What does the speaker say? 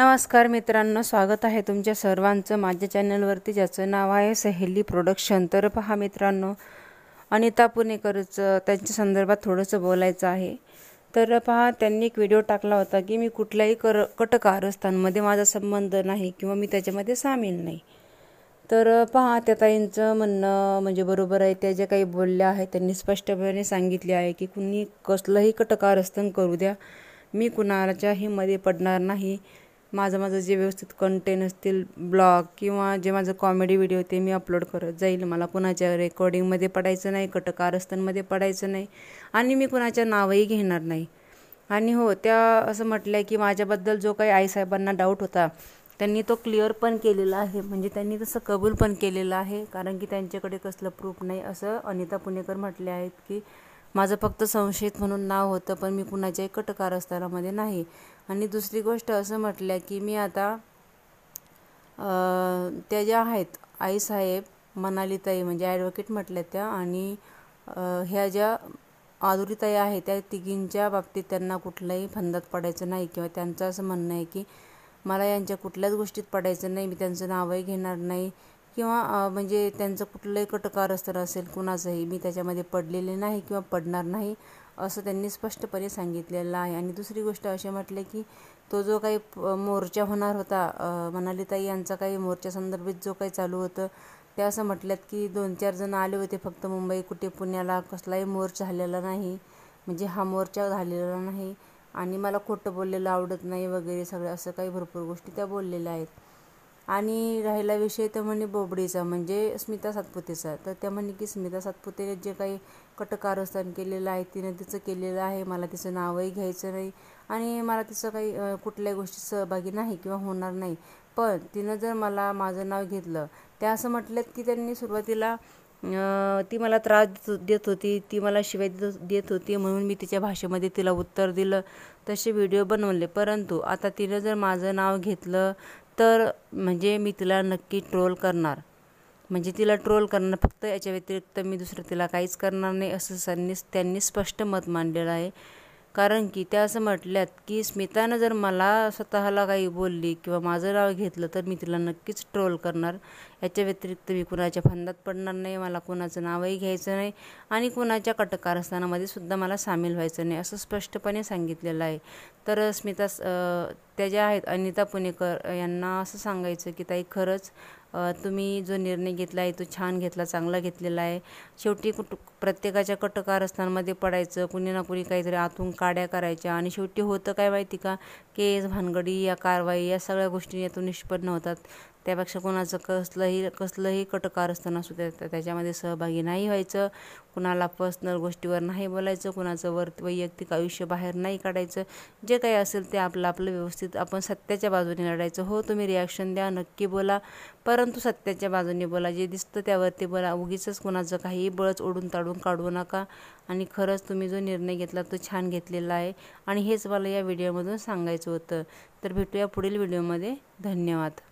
नमस्कार मित्रांनो स्वागत आहे तुमच्या सर्वांचं माझ्या चॅनलवरती ज्याचं नाव आहे सहेली प्रोडक्शन तर पहा मित्रांनो अनिता पुणेकरचं त्यांच्या संदर्भात थोडंसं बोलायचं आहे तर पहा त्यांनी एक व्हिडिओ टाकला होता की मी कुठल्याही कर कट कारस्थानमध्ये माझा संबंध नाही किंवा मी त्याच्यामध्ये सामील नाही तर पहा त्या ताईंचं म्हणणं म्हणजे बरोबर आहे त्या ज्या काही बोलल्या आहेत त्यांनी स्पष्टपणे सांगितले आहे की कुणी कसलंही कटकारस्थान करू द्या मी कुणाच्याही मध्ये पडणार नाही माझं माझं जे व्यवस्थित कंटेंट असतील ब्लॉग किंवा जे माझं कॉमेडी व्हिडिओ ते मी अपलोड करत जाईल मला कुणाच्या रेकॉर्डिंगमध्ये पडायचं नाही कटकारस्थांमध्ये पडायचं नाही आणि मी कुणाच्या नावही घेणार नाही आणि हो त्या असं म्हटलं आहे की माझ्याबद्दल जो काही आईसाहेबांना डाऊट होता त्यांनी तो क्लिअर पण केलेला आहे म्हणजे त्यांनी तसं कबूल पण केलेलं आहे कारण की त्यांच्याकडे कसलं प्रूफ नाही असं अनिता पुणेकर म्हटले आहेत की माझं फक्त संशयित म्हणून नाव होतं पण मी कुणाच्याही कटकारस्थानामध्ये नाही आणि दुसरी गोष्ट असं म्हटलं की मी आता त्या ज्या आहेत आईसाहेब मनालीताई म्हणजे ॲडव्होकेट म्हटल्या त्या आणि ह्या ज्या आदुरीताई आहेत त्या तिघींच्या बाबतीत त्यांना कुठल्याही फंदात पडायचं नाही किंवा त्यांचं असं म्हणणं आहे की मला यांच्या कुठल्याच गोष्टीत पडायचं नाही मी त्यांचं नावही घेणार नाही किंवा म्हणजे त्यांचं कुठलंही कटकारस्तर असेल कुणाचंही मी त्याच्यामध्ये पडलेले नाही किंवा पडणार नाही असं त्यांनी स्पष्टपणे सांगितलेलं आहे आणि दुसरी गोष्ट असे म्हटले की तो जो काही मोर्चा होणार होता मनालीताई यांचा काही मोर्चा संदर्भित जो काही चालू होतं त्या असं म्हटल्यात की दोन चार जण आले होते फक्त मुंबई कुठे पुण्याला कसलाही मोर्चा झालेला नाही म्हणजे हा मोर्चा झालेला नाही आणि मला खोटं बोललेलं आवडत नाही वगैरे सगळं असं काही भरपूर गोष्टी त्या बोललेल्या आहेत आणि राहिला विषय तर म्हणे बोबडीचा म्हणजे स्मिता सातपुतेचा तर त्या म्हणे की स्मिता सातपुतेने जे काही कटकारस्थान केलेलं आहे तिनं तिचं केलेलं आहे मला तिचं नावही घ्यायचं नाही आणि मला तिचं काही कुठल्याही गोष्टी सहभागी नाही किंवा होणार नाही पण तिनं जर मला माझं नाव घेतलं त्या असं म्हटलं की त्यांनी सुरुवातीला ती मला त्रास देत होती ती मला शिवाय देत होती म्हणून मी तिच्या भाषेमध्ये तिला उत्तर दिलं तसे व्हिडिओ बनवले परंतु आता तिनं जर माझं नाव घेतलं तर म्हणजे मी तिला नक्की ट्रोल करणार म्हणजे तिला ट्रोल करणार फक्त याच्या व्यतिरिक्त मी दुसरं तिला काहीच करणार नाही असं त्यांनी त्यांनी स्पष्ट मत मांडलेलं आहे कारण की त्या असं म्हटल्यात की स्मितानं जर मला स्वतःला काही बोलली किंवा माझं नाव घेतलं तर मी तिला नक्कीच ट्रोल करणार याच्या व्यतिरिक्त मी कुणाच्या फंदात पडणार नाही मला कुणाचं नावही घ्यायचं नाही आणि कुणाच्या कटकारस्थानामध्ये सुद्धा मला सामील व्हायचं नाही असं स्पष्टपणे सांगितलेलं आहे तर स्मिता त्या ज्या आहेत अनिता पुणेकर यांना असं सांगायचं की ताई खरंच तुम्ही जो निर्णय घेतला आहे तो छान घेतला चांगला घेतलेला आहे शेवटी कुठ प्रत्येकाच्या कटकारस्थांमध्ये पडायचं कुणी ना कुणी काहीतरी आतून काड्या करायच्या आणि शेवटी होतं काय माहिती का केस भानगडी या कारवाई या सगळ्या गोष्टी यातून निष्पन्न होतात त्यापेक्षा कोणाचं कसलंही कसलंही कटकारस्थान असू सुद्धा त्याच्यामध्ये सहभागी नाही व्हायचं कुणाला पर्सनल गोष्टीवर नाही बोलायचं कुणाचं वर वैयक्तिक आयुष्य बाहेर नाही काढायचं जे काही असेल ते आपलं आपलं व्यवस्थित आपण सत्याच्या बाजूने लढायचं हो तुम्ही रिॲक्शन द्या नक्की बोला परंतु सत्याच्या बाजूने बोला जे दिसतं त्यावरती बोला उगीच कुणाचं काही बळच ओढून ताडून काढू नका आणि खरंच तुम्ही जो निर्णय घेतला तो छान घेतलेला आहे आणि हेच मला या व्हिडिओमधून सांगायचं होतं तर भेटूया पुढील व्हिडिओमध्ये धन्यवाद